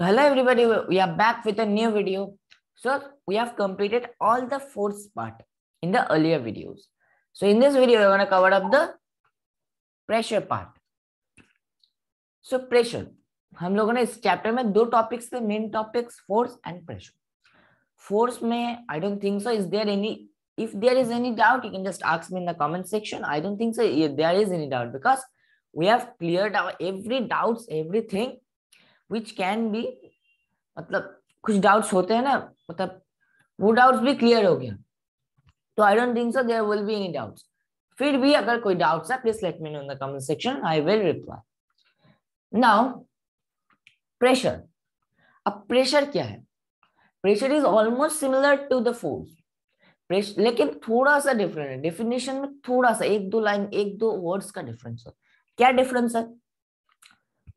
hello everybody we are back with a new video so we have completed all the force part in the earlier videos so in this video we're going to cover up the pressure part so pressure hum log na is chapter mein do topics the main topics force and pressure force may i don't think so is there any if there is any doubt you can just ask me in the comment section i don't think so if there is any doubt because we have cleared our every doubts everything which can be मतलब कुछ doubts होते हैं ना मतलब वो doubts भी clear हो गया तो I don't think so there will be any doubts फिर भी अगर कोई डाउट्स है please let me know in the comment section I will reply now pressure अब प्रेशर क्या है pressure is almost similar to the force pressure लेकिन थोड़ा सा डिफरेंट है डेफिनेशन में थोड़ा सा एक दो लाइन एक दो वर्ड्स का डिफरेंस है क्या डिफरेंस है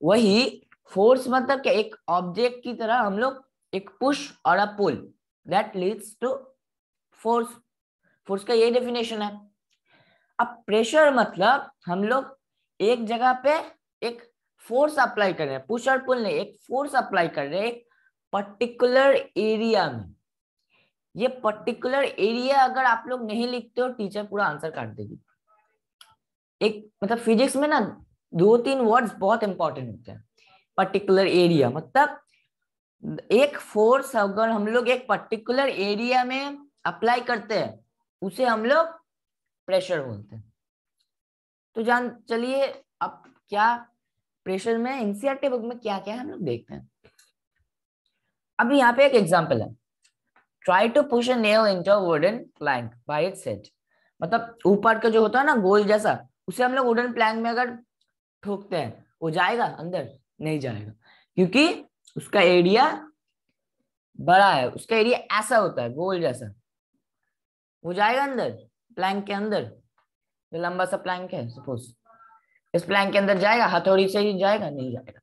वही फोर्स मतलब क्या एक ऑब्जेक्ट की तरह हम लोग एक पुश और a pull that leads to force force का ये डेफिनेशन है अब प्रेशर मतलब हम लोग एक जगह पे एक फोर्स अप्लाई कर रहे हैं पुश और पुल नहीं एक फोर्स अप्लाई कर रहे हैं एक पर्टिकुलर एरिया में ये पर्टिकुलर एरिया अगर आप लोग नहीं लिखते हो टीचर पूरा आंसर काट देगी एक मतलब फिजिक्स में ना दो तीन वर्ड्स बहुत इंपॉर्टेंट होते हैं पर्टिकुलर एरिया मतलब एक फोर्स अगर हम लोग एक पर्टिकुलर एरिया में अप्लाई करते हैं उसे हम लोग प्रेशर बोलते हैं तो जान चलिए अब क्या प्रेशर में एनसीआरटी बुक में क्या क्या है हम लोग देखते हैं अभी यहाँ पे एक एग्जाम्पल है try to push a nail into wooden plank by it set मतलब ऊपर का जो होता है ना गोल जैसा उसे हम लोग वुडन प्लैंक में अगर ठोकते हैं वो जाएगा अंदर नहीं जाएगा क्योंकि उसका एरिया बड़ा है उसका एरिया ऐसा होता है गोल जैसा वो जाएगा अंदर प्लैंक के अंदर जो लंबा सा प्लैंक है सपोज इस प्लैंक के अंदर जाएगा हथौड़ी से ही जाएगा नहीं जाएगा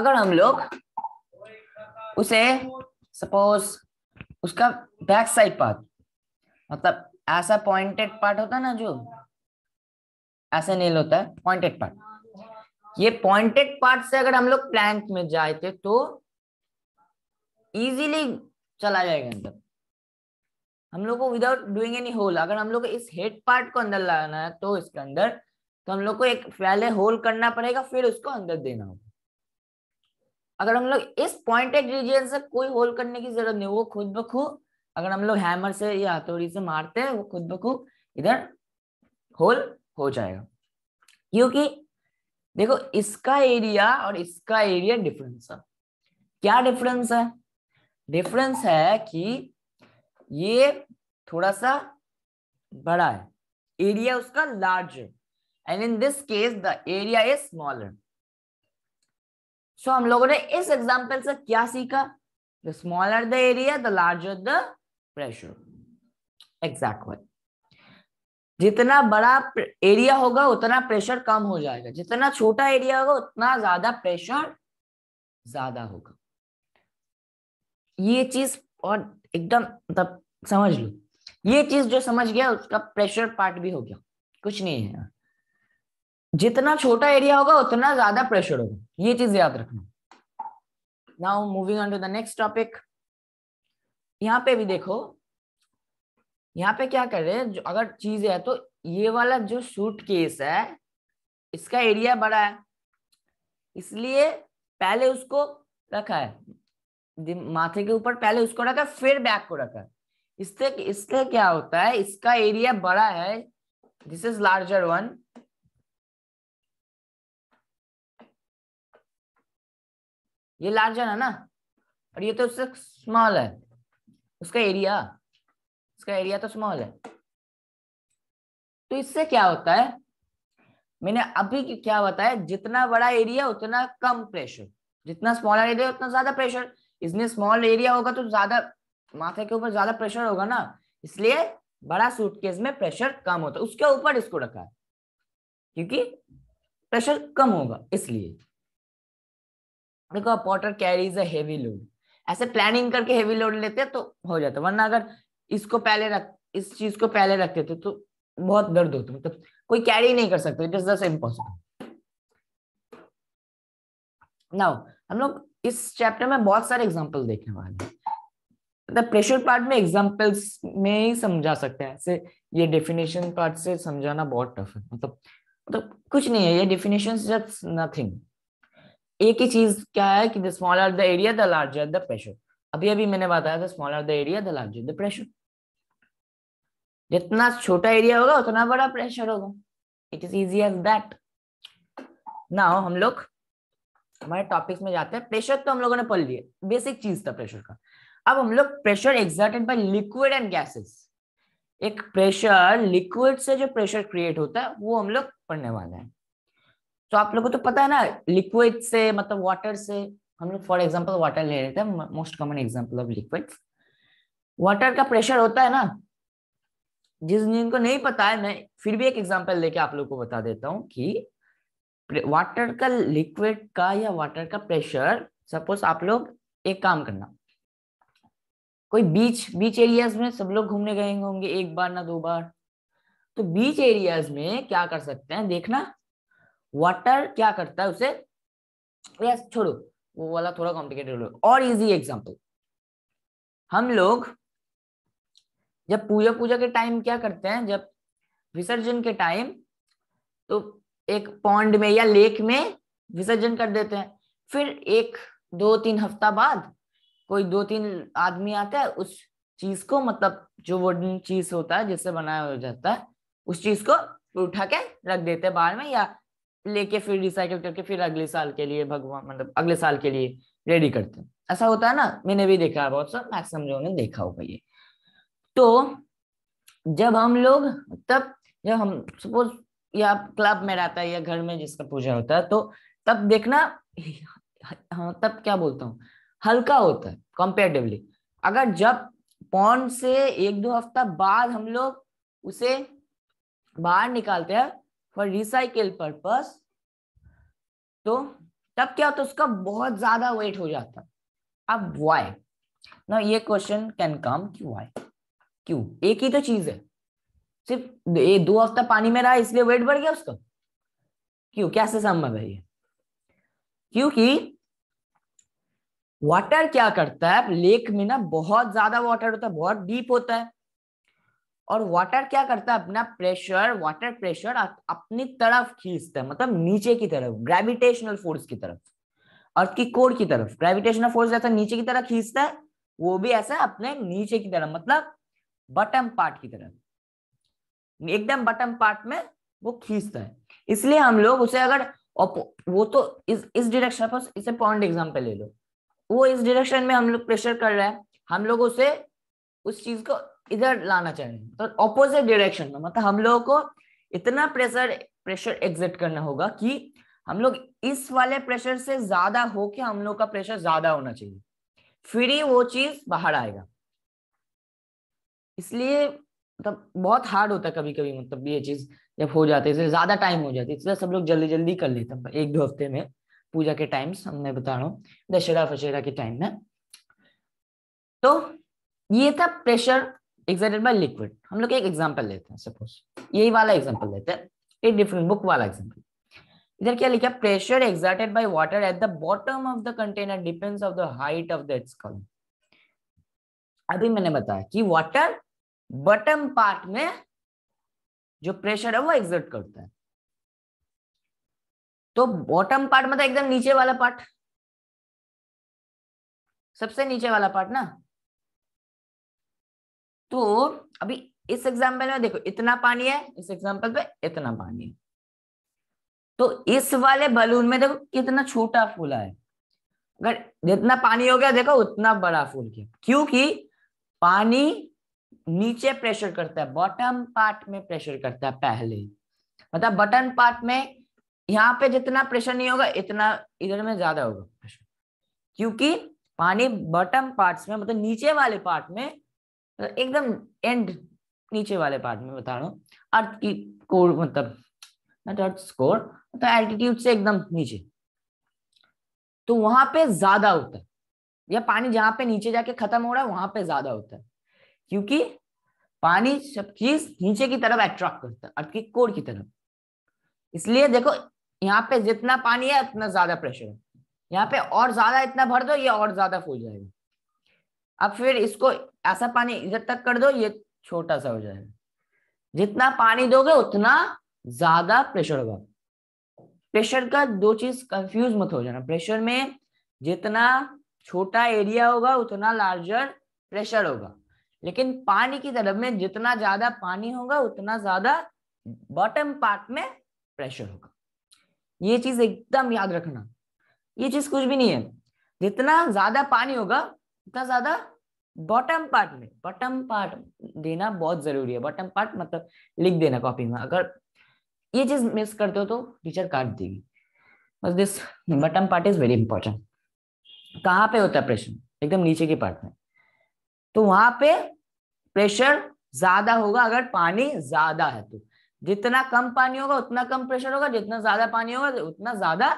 अगर हम लोग उसे सपोज उसका बैक साइड पार्ट मतलब ऐसा पॉइंटेड पार्ट होता है ना जो ऐसा नेल होता है पॉइंटेड पार्ट ये पॉइंटेड पार्ट से अगर हम लोग प्लैंक में जाए थे तो इजीली चला जाएगा अंदर हम लोग को विदाउट डूइंग एनी होल अगर हम लोग को इस हेड पार्ट को अंदर लाना है तो इसके अंदर तो हम लोग को एक पहले होल करना पड़ेगा फिर उसको अंदर देना होगा अगर हम लोग इस पॉइंटेड रीजन से कोई होल करने की जरूरत नहीं वो खुद ब खुद अगर हम लोग हैमर से या हथौड़ी से मारते हैं वो खुद ब खुद इधर होल हो जाएगा क्योंकि देखो इसका एरिया और इसका एरिया डिफरेंस है क्या डिफरेंस है डिफरेंस है कि ये थोड़ा सा बड़ा है एरिया उसका लार्ज है and in this case the area is smaller so हम लोगों ने इस एग्जाम्पल से क्या सीखा the smaller the area the larger the pressure exact जितना बड़ा एरिया होगा उतना प्रेशर कम हो जाएगा जितना छोटा एरिया होगा उतना ज्यादा प्रेशर ज्यादा होगा ये चीज और एकदम मतलब समझ लो ये चीज जो समझ गया उसका प्रेशर पार्ट भी हो गया कुछ नहीं है जितना छोटा एरिया होगा उतना ज्यादा प्रेशर होगा ये चीज याद रखना now moving on to the next topic यहाँ पे भी देखो यहाँ पे क्या कर रहे हैं जो अगर चीज है तो ये वाला जो सूट केस है इसका एरिया बड़ा है इसलिए पहले उसको रखा है माथे के ऊपर पहले उसको रखा फिर बैक को रखा इससे इससे क्या होता है इसका एरिया बड़ा है दिस इज लार्जर वन ये लार्जर है ना और ये तो उससे स्मॉल है उसका एरिया इसका एरिया तो स्मॉल है तो इससे क्या होता है मैंने अभी क्या बताया जितना बड़ा एरिया उतना कम प्रेशर जितना स्मॉलर एरिया उतना ज्यादा प्रेशर इसमें स्मॉल एरिया होगा तो ज्यादा माथे के ऊपर ज्यादा प्रेशर होगा ना इसलिए बड़ा सूटकेस में प्रेशर कम होता है उसके ऊपर इसको रखा है क्योंकि प्रेशर कम होगा इसलिए देखो potter carries a heavy load ऐसे प्लानिंग करके हेवी लोड लेते हैं तो हो जाता वरना अगर इसको पहले रख इस चीज को पहले रखते थे तो बहुत दर्द होता मतलब कोई कैरी नहीं कर सकते it is just impossible now हम लोग इस चैप्टर में बहुत सारे एग्जाम्पल देखने वाले हैं मतलब प्रेशर पार्ट में एग्जाम्पल्स में ही समझा सकते हैं ऐसे ये डेफिनेशन पार्ट से समझाना बहुत टफ है मतलब मतलब कुछ नहीं है ये डेफिनेशन जस्ट नथिंग एक ही चीज क्या है कि the smaller the area the larger the pressure अभी अभी मैंने बताया था smaller the area the larger the pressure जितना छोटा एरिया होगा उतना बड़ा प्रेशर होगा it is easy as that now हम लोग हमारे टॉपिक्स में जाते हैं प्रेशर तो हम लोगों ने पढ़ लिए बेसिक चीज था प्रेशर का अब हम लोग pressure exerted by liquid and gases एक प्रेशर लिक्विड से जो प्रेशर क्रिएट होता है वो हम लोग पढ़ने वाले हैं तो आप लोगों को तो पता है ना लिक्विड से मतलब वाटर से हम लोग फॉर एग्जाम्पल वाटर ले रहे थे most common example of liquid water का प्रेशर होता है ना जिस जिनको नहीं पता है मैं फिर भी एक एग्जाम्पल लेके आप लोग को बता देता हूँ कि वाटर का लिक्विड का या वाटर का प्रेशर सपोज आप लोग एक काम करना कोई बीच बीच एरियाज में सब लोग घूमने गए होंगे एक बार ना दो बार तो बीच एरियाज में क्या कर सकते हैं देखना वाटर क्या करता है उसे छोड़ो वो वाला थोड़ा कॉम्प्लिकेटेड हो और इजी एग्जांपल हम लोग जब पूजा पूजा के टाइम क्या करते हैं जब विसर्जन के टाइम तो एक पॉन्ड में या लेक में विसर्जन कर देते हैं फिर एक दो तीन हफ्ता बाद कोई दो तीन आदमी आता है उस चीज को मतलब जो वुडन चीज होता है जिससे बनाया हो जाता है उस चीज को उठा के रख देते हैं बाहर में या लेके फिर रिसाइकिल करके फिर अगले साल के लिए भगवान मतलब अगले साल के लिए रेडी करते हैं ऐसा होता है ना मैंने भी देखा है बहुत सब मैक्सिमम लोगों ने देखा होगा ये तो जब हम लोग तब जब हम सपोज या क्लब में रहता है या घर में जिसका पूजा होता है तो तब देखना हाँ तब क्या बोलता हूँ हल्का होता है कंपेरेटिवली अगर जब पौन से एक दो हफ्ता बाद हम लोग उसे बाहर निकालते हैं फॉर रिसाइकल पर्पस तो तब क्या होता तो उसका बहुत ज्यादा वेट हो जाता अब वाई ना ये question can come Q why क्यों एक ही तो चीज है सिर्फ ये दो हफ्ता पानी में रहा इसलिए वेट बढ़ गया उसका क्यों कैसे संभव है ये क्योंकि वाटर क्या करता है लेक में ना बहुत ज्यादा वाटर होता है बहुत डीप होता है और वाटर क्या करता है अपना प्रेशर वाटर प्रेशर अपनी तरफ खींचता है मतलब नीचे की तरफ ग्रेविटेशनल फोर्स की तरफ अर्थ की कोर की तरफ ग्रेविटेशनल फोर्स जैसा नीचे की तरफ खींचता है वो भी ऐसा अपने नीचे की तरफ मतलब बटम पार्ट की तरफ एकदम बटम पार्ट में वो खींचता है इसलिए हम लोग उसे अगर वो तो इस इस डिरेक्शन पर इसे पॉइंट एग्जाम्पल ले लो वो इस डिरेक्शन में हम लोग प्रेशर कर रहे हैं हम लोग उसे उस चीज को इधर लाना चाहिए तो ऑपोजिट डायरेक्शन में मतलब हम लोगों को इतना प्रेशर प्रेशर एग्जिट करना होगा कि हम लोग इस वाले प्रेशर से ज्यादा हो के हम लोग का प्रेशर ज्यादा होना चाहिए फिर ही वो चीज बाहर आएगा इसलिए मतलब बहुत हार्ड होता है कभी कभी मतलब ये चीज जब हो जाती है ज्यादा टाइम हो जाती है इसलिए सब लोग जल्दी जल्दी कर लेते हैं एक दो हफ्ते में पूजा के टाइम्स हमने बता रहा हूँ दशहरा फशहरा के टाइम में तो ये था प्रेशर एक्साइटेड बाय लिक्विड हम लोग एक एग्जाम्पल लेते हैं सपोज यही वाला एग्जाम्पल लेते हैं एक डिफरेंट बुक वाला एग्जाम्पल इधर क्या लिखा pressure exerted by water at the bottom of the container depends of the height of that's column अभी मैंने बताया कि वाटर बॉटम पार्ट में जो प्रेशर है वो एक्सर्ट करता है तो बॉटम पार्ट मतलब एकदम नीचे वाला पार्ट सबसे नीचे वाला पार्ट ना तो अभी इस एग्जाम्पल में देखो इतना पानी है इस एग्जाम्पल पे इतना पानी है तो इस वाले बलून में देखो कितना छोटा फूला है अगर जितना पानी हो गया देखो उतना बड़ा फूल किया क्योंकि पानी नीचे प्रेशर करता है बॉटम पार्ट में प्रेशर करता है पहले मतलब बटन पार्ट में यहाँ पे जितना प्रेशर नहीं होगा इतना इधर में ज्यादा होगा प्रेशर क्योंकि पानी बॉटम पार्ट्स में मतलब नीचे वाले पार्ट में एकदम एंड नीचे वाले पार्ट में बता रहा हूँ अर्थ की कोर मतलब अर्थ मतलब एल्टीट्यूड से एकदम नीचे तो वहां पे ज्यादा होता है या पानी जहां पे नीचे जाके खत्म हो रहा है वहां पे ज्यादा होता है क्योंकि पानी सब चीज नीचे की तरफ अट्रैक्ट करता है अर्थ की कोर की तरफ इसलिए देखो यहाँ पे जितना पानी है उतना ज्यादा प्रेशर है यहाँ पे और ज्यादा इतना भर दो ये और ज्यादा फूल जाएगा अब फिर इसको ऐसा पानी इधर तक कर दो ये छोटा सा हो जाएगा जितना पानी दोगे उतना ज्यादा प्रेशर होगा प्रेशर का दो चीज कंफ्यूज मत हो जाना प्रेशर में जितना छोटा एरिया होगा उतना लार्जर प्रेशर होगा लेकिन पानी की तरफ में जितना ज्यादा पानी होगा उतना ज्यादा बॉटम पार्ट में प्रेशर होगा ये चीज एकदम याद रखना ये चीज कुछ भी नहीं है जितना ज्यादा पानी होगा इतना ज्यादा बॉटम पार्ट में बॉटम पार्ट देना बहुत जरूरी है बॉटम पार्ट मतलब लिख देना कॉपी में अगर ये चीज मिस करते हो तो टीचर काट देगी बस this bottom part is very important कहाँ पे होता है प्रेशर एकदम नीचे के पार्ट में तो वहां पे प्रेशर ज्यादा होगा अगर पानी ज्यादा है तो जितना कम पानी होगा उतना कम प्रेशर होगा जितना ज्यादा पानी होगा उतना ज्यादा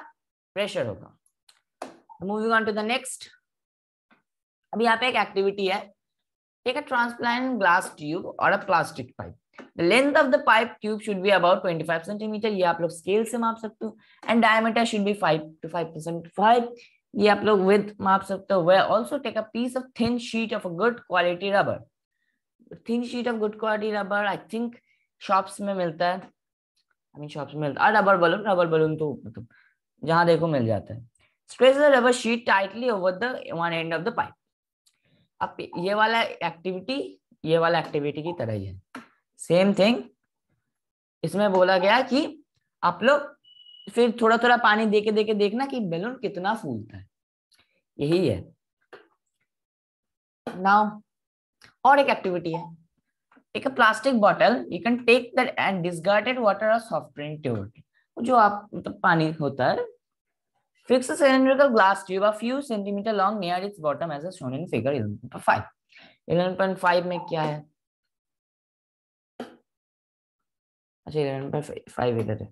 प्रेशर होगा moving on to the next अब यहाँ पे एक एक्टिविटी है take a transparent glass tube or a plastic pipe. The length of the pipe tube should be about 25 centimeter. ये आप लोग स्केल से माप सकते हो and diameter should be 5 to 5.5. ये आप लोग विथ माप सकते हो we also take a piece of thin sheet of a good quality rubber thin sheet of good quality rubber I think shops में मिलता है आई मीन शॉप्स में मिलता है रबर बलून रबर बलून तो मतलब जहां देखो मिल जाता है stress the rubber sheet tightly over the one end of the pipe अब ये वाला एक्टिविटी ये वाला एक्टिविटी की तरह ही है सेम थिंग इसमें बोला गया कि आप लोग फिर थोड़ा थोड़ा पानी देके देके देखना कि बैलून कितना फूलता है यही है नाउ और एक एक्टिविटी है एक plastic bottle you can take that and and water water soft drink drink जो आप मतलब तो पानी होता है Fix a cylindrical glass tube a few centimeter long near its bottom as shown in figure 11.5. 11.5 में क्या है अच्छा 11.5 इधर है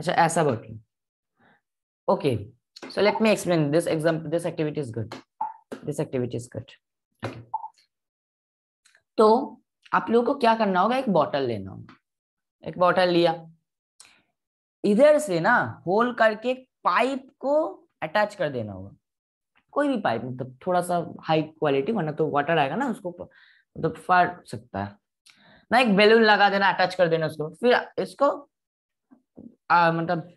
अच्छा ऐसा bottle okay so let me explain this example this activity is good this activity is good तो आप लोगों को क्या करना होगा एक बॉटल लेना होगा एक बॉटल लिया इधर से ना होल करके पाइप को अटैच कर देना होगा कोई भी पाइप मतलब थोड़ा सा हाई क्वालिटी वरना तो वाटर आएगा ना उसको मतलब फाड़ सकता है ना एक बेलून लगा देना अटैच कर देना उसको फिर इसको आ, मतलब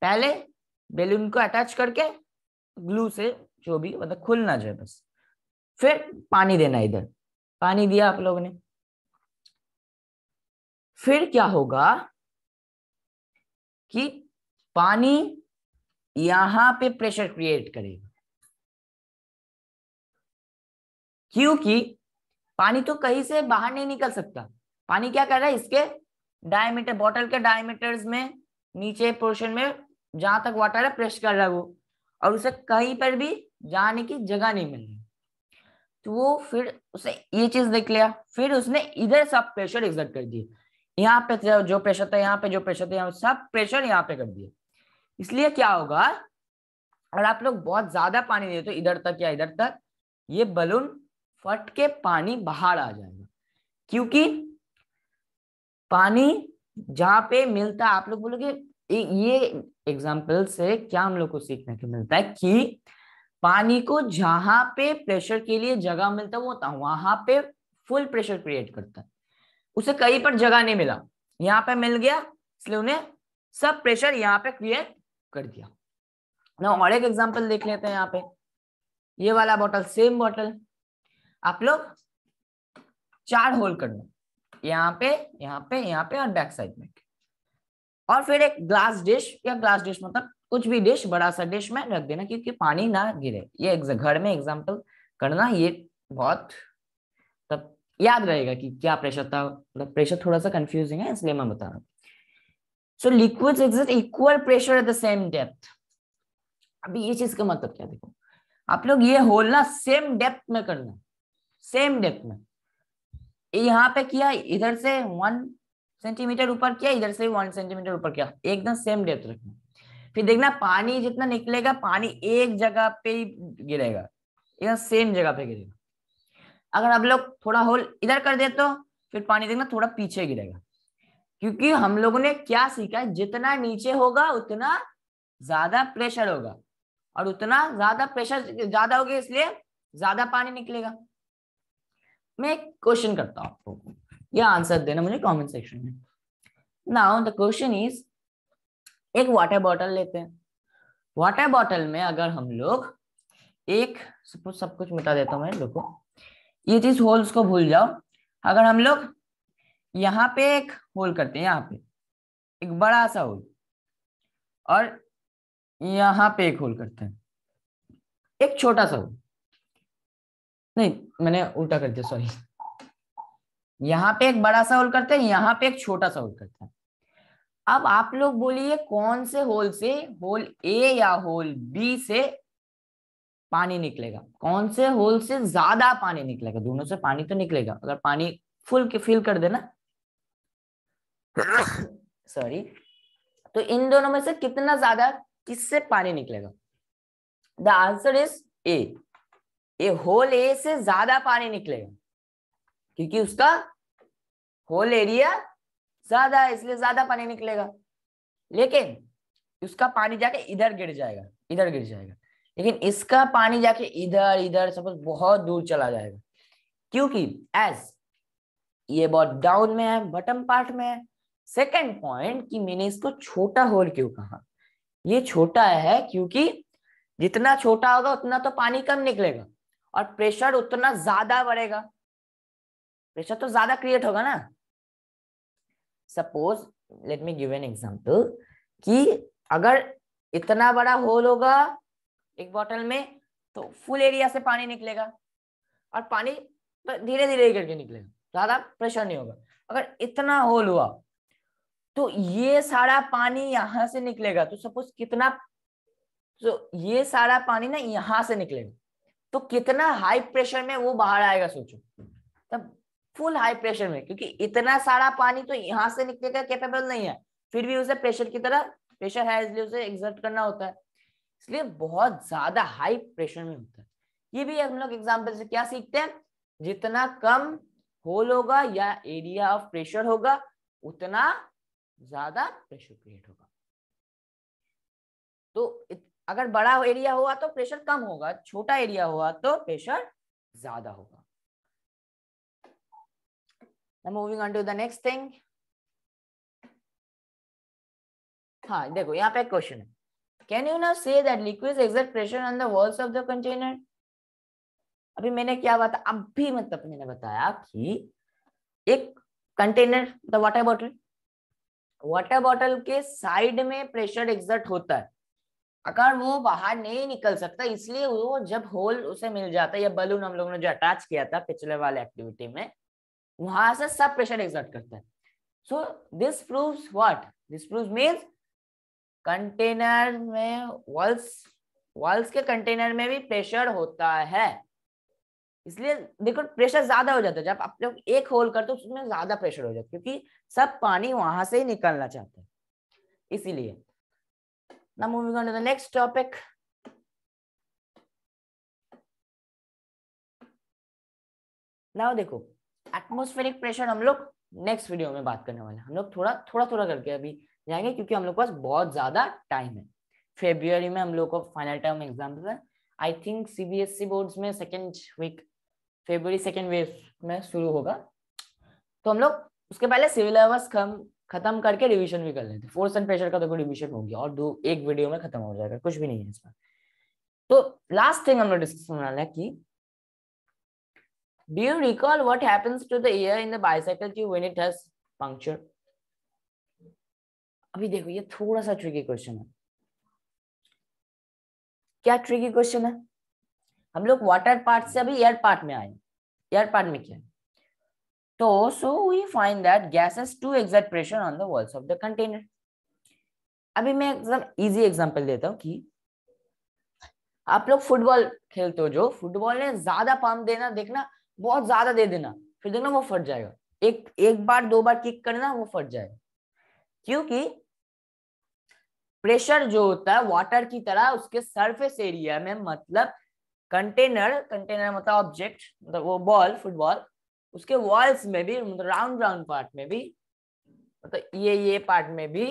पहले बेलून को अटैच करके ग्लू से जो भी मतलब खुलना जो बस फिर पानी देना इधर पानी दिया आप लोगों ने फिर क्या होगा कि पानी यहां पे प्रेशर क्रिएट करेगा क्योंकि पानी तो कहीं से बाहर नहीं निकल सकता पानी क्या कर रहा है इसके डायमीटर बॉटल के डायमीटर्स में नीचे पोर्शन में जहां तक वाटर है प्रेस कर रहा है वो और उसे कहीं पर भी जाने की जगह नहीं मिल रही तो वो फिर उसे ये चीज देख लिया फिर उसने इधर सब प्रेशर एग्जर्ट कर दिया यहाँ पे जो प्रेशर था यहाँ पे जो प्रेशर था यहाँ सब प्रेशर यहाँ पे कर दिए इसलिए क्या होगा अगर आप लोग बहुत ज्यादा पानी दे तो इधर तक या इधर तक ये बलून फट के पानी बाहर आ जाएगा क्योंकि पानी जहां पे मिलता आप लोग बोलोगे ये एग्जाम्पल से क्या हम लोग को सीखने को मिलता है कि पानी को जहां पे प्रेशर के लिए जगह मिलता है वो वहां पे फुल प्रेशर क्रिएट करता है उसे कहीं पर जगह नहीं मिला यहाँ पे मिल गया इसलिए उन्हें सब प्रेशर यहाँ पे क्रिएट कर दिया ना और एक एग्जाम्पल देख लेते हैं यहाँ पे ये वाला बॉटल सेम बॉटल आप लोग चार होल करना यहाँ पे यहाँ पे यहाँ पे और बैक साइड में और फिर एक ग्लास डिश या ग्लास डिश मतलब कुछ भी डिश बड़ा सा डिश में रख देना क्योंकि पानी ना गिरे ये घर में एग्जाम्पल करना ये बहुत याद रहेगा कि क्या प्रेशर था मतलब प्रेशर थोड़ा सा कंफ्यूजिंग है इसलिए मैं बता रहा हूँ so liquid exert equal pressure at the same depth अभी ये चीज का मतलब क्या देखो आप लोग ये होल ना सेम डेप्थ में करना सेम डेप्थ में यहाँ पे किया इधर से वन सेंटीमीटर ऊपर किया इधर से वन सेंटीमीटर ऊपर किया एकदम सेम डेप्थ रखना फिर देखना पानी जितना निकलेगा पानी एक जगह पे ही गिरेगा एकदम सेम जगह पे गिरेगा अगर आप लोग थोड़ा होल इधर कर दे तो फिर पानी देखना थोड़ा पीछे गिरेगा क्योंकि हम लोगों ने क्या सीखा है जितना नीचे होगा उतना ज्यादा प्रेशर होगा और उतना ज्यादा प्रेशर ज्यादा होगा इसलिए ज्यादा पानी निकलेगा मैं एक क्वेश्चन करता हूं आपको यह आंसर देना मुझे कमेंट सेक्शन में नाउ द क्वेश्चन इज एक वाटर बॉटल लेते हैं वाटर बॉटल में अगर हम लोग एक सब कुछ मिटा देता हूं मैं लोगों ये चीज होल्स को भूल जाओ अगर हम लोग यहाँ पे एक होल करते हैं यहाँ पे एक बड़ा सा होल और यहाँ पे एक होल करते हैं एक छोटा सा होल नहीं मैंने उल्टा कर दिया सॉरी यहाँ पे एक बड़ा सा होल करते हैं यहाँ पे एक छोटा सा होल करते हैं अब आप लोग बोलिए कौन से होल से होल ए या होल बी से पानी निकलेगा कौन से होल से ज्यादा पानी निकलेगा दोनों से पानी तो निकलेगा अगर पानी फुल के फिल कर देना सॉरी तो इन दोनों में से कितना ज्यादा किससे पानी निकलेगा the answer is A A hole A से ज्यादा पानी निकलेगा क्योंकि उसका होल एरिया ज्यादा है इसलिए ज्यादा पानी निकलेगा लेकिन उसका पानी जाके इधर गिर जाएगा इधर गिर जाएगा लेकिन इसका पानी जाके इधर इधर सपोज बहुत दूर चला जाएगा क्योंकि एज ये बहुत डाउन में है बटम पार्ट में है सेकेंड पॉइंट कि मैंने इसको छोटा होल क्यों कहा ये छोटा है क्योंकि जितना छोटा होगा उतना तो पानी कम निकलेगा और प्रेशर उतना ज्यादा बढ़ेगा प्रेशर तो ज्यादा क्रिएट होगा ना suppose let me give an example कि अगर इतना बड़ा होल होगा एक बॉटल में तो फुल एरिया से पानी निकलेगा और पानी धीरे धीरे करके निकलेगा ज्यादा प्रेशर नहीं होगा अगर इतना होल हुआ तो ये सारा पानी यहां से निकलेगा तो सपोज कितना तो ये सारा पानी ना यहां से निकलेगा तो कितना हाई प्रेशर में वो बाहर आएगा सोचो तब फुल हाई प्रेशर में क्योंकि इतना सारा पानी तो यहाँ से निकलने का कैपेबल नहीं है फिर भी उसे प्रेशर की तरह प्रेशर है इसलिए उसे एग्जर्ट करना होता है इसलिए बहुत ज्यादा हाई प्रेशर में होता है ये भी हम लोग एग्जाम्पल से क्या सीखते हैं जितना कम होल होगा या एरिया ऑफ प्रेशर होगा उतना ज्यादा प्रेशर क्रिएट होगा तो अगर बड़ा एरिया हुआ तो प्रेशर कम होगा छोटा एरिया हुआ तो प्रेशर ज्यादा होगा moving on to the next thing हाँ देखो यहाँ पे क्वेश्चन है can you now say that liquid exert pressure on the walls of the container अभी मैंने क्या बात अब भी मतलब मैंने बताया कि एक container the water bottle water bottle के साइड में प्रेशर एग्जर्ट होता है अगर वो बाहर नहीं निकल सकता इसलिए वो जब होल उसे मिल जाता है या बलून हम लोगों ने जो अटैच किया था पिछले वाले एक्टिविटी में वहां से सब प्रेशर एग्जर्ट करता है so this proves what this proves means container में वॉल्स वॉल्स के कंटेनर में भी प्रेशर होता है इसलिए देखो प्रेशर ज्यादा हो जाता है जब आप लोग एक होल करते हो उसमें ज्यादा प्रेशर हो जाता है क्योंकि सब पानी वहां से ही निकलना चाहते हैं इसीलिए now moving on देखो एटमोस्फेरिक प्रेशर हम लोग नेक्स्ट वीडियो में बात करने वाले हैं हम लोग थोड़ा थोड़ा थोड़ा करके अभी जाएंगे क्योंकि हम लोग के पास बहुत ज्यादा टाइम है फेब्रुवरी में हम लोग को फाइनल टर्म एग्जाम है आई थिंक सीबीएसई बोर्ड्स में second week February second week में शुरू होगा तो हम लोग उसके पहले सिलेबस खत्म करके रिवीजन भी कर लेते फोर्स एंड प्रेशर का तो रिवीजन हो गया और दो एक वीडियो में खत्म हो जाएगा कुछ भी नहीं है इसमें तो लास्ट थिंग हम लोग डिस्कस करने वाला है कि do you recall what happens to the air in the bicycle tube when it has puncture अभी देखो ये थोड़ा सा ट्रिकी क्वेश्चन है क्या ट्रिकी क्वेश्चन है हम लोग वाटर पार्ट से अभी एयर पार्ट में आए एयर पार्ट में क्या तो so we find that gases to exert pressure on the walls of the container अभी मैं एकदम इजी एग्जांपल देता हूँ कि आप लोग फुटबॉल खेलते हो जो फुटबॉल ने ज्यादा पंप देना देखना बहुत ज्यादा दे देना फिर देखना वो फट जाएगा एक एक बार दो बार किक करना वो फट जाएगा क्योंकि प्रेशर जो होता है वाटर की तरह उसके सरफेस एरिया में मतलब कंटेनर कंटेनर मतलब ऑब्जेक्ट मतलब वो बॉल फुटबॉल उसके वॉल्स में भी मतलब राउंड राउंड पार्ट में भी मतलब ये ये पार्ट में भी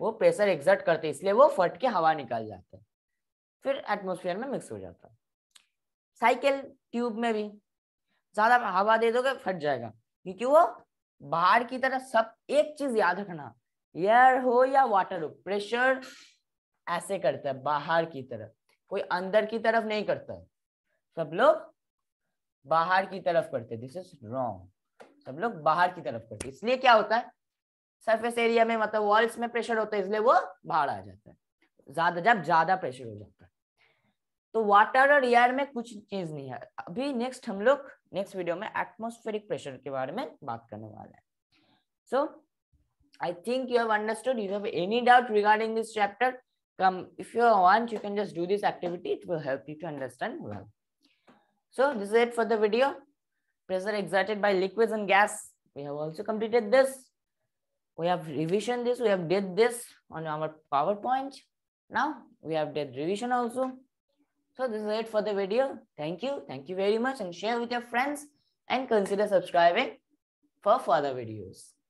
वो प्रेशर एग्जर्ट करते इसलिए वो फट के हवा निकाल जाता है फिर एटमोसफियर में मिक्स हो जाता है साइकिल ट्यूब में भी ज्यादा हवा दे दोगे फट जाएगा क्योंकि वो बाहर की तरह सब एक चीज याद रखना एयर हो या वाटर हो प्रेशर ऐसे करता है बाहर की तरफ कोई अंदर की तरफ नहीं करता है सब लोग बाहर की तरफ करते दिस इज रॉन्ग सब लोग बाहर की तरफ करते इसलिए क्या होता है सरफेस एरिया में मतलब वॉल्स में प्रेशर होता है इसलिए वो बाहर आ जाता है ज्यादा जब ज्यादा प्रेशर हो जाता है तो वाटर और एयर में कुछ चीज नहीं है अभी नेक्स्ट हम लोग नेक्स्ट वीडियो में एटमोस्फेरिक प्रेशर के बारे में बात करने वाले हैं सो so, I think you have understood. If you have any doubt regarding this chapter, come. If you want, you can just do this activity. It will help you to understand well. So this is it for the video. Pressure exerted by liquids and gas. We have also completed this. We have revision this. We have did this on our PowerPoint. Now we have did revision also. So this is it for the video. Thank you. Thank you very much and share with your friends and consider subscribing for further videos.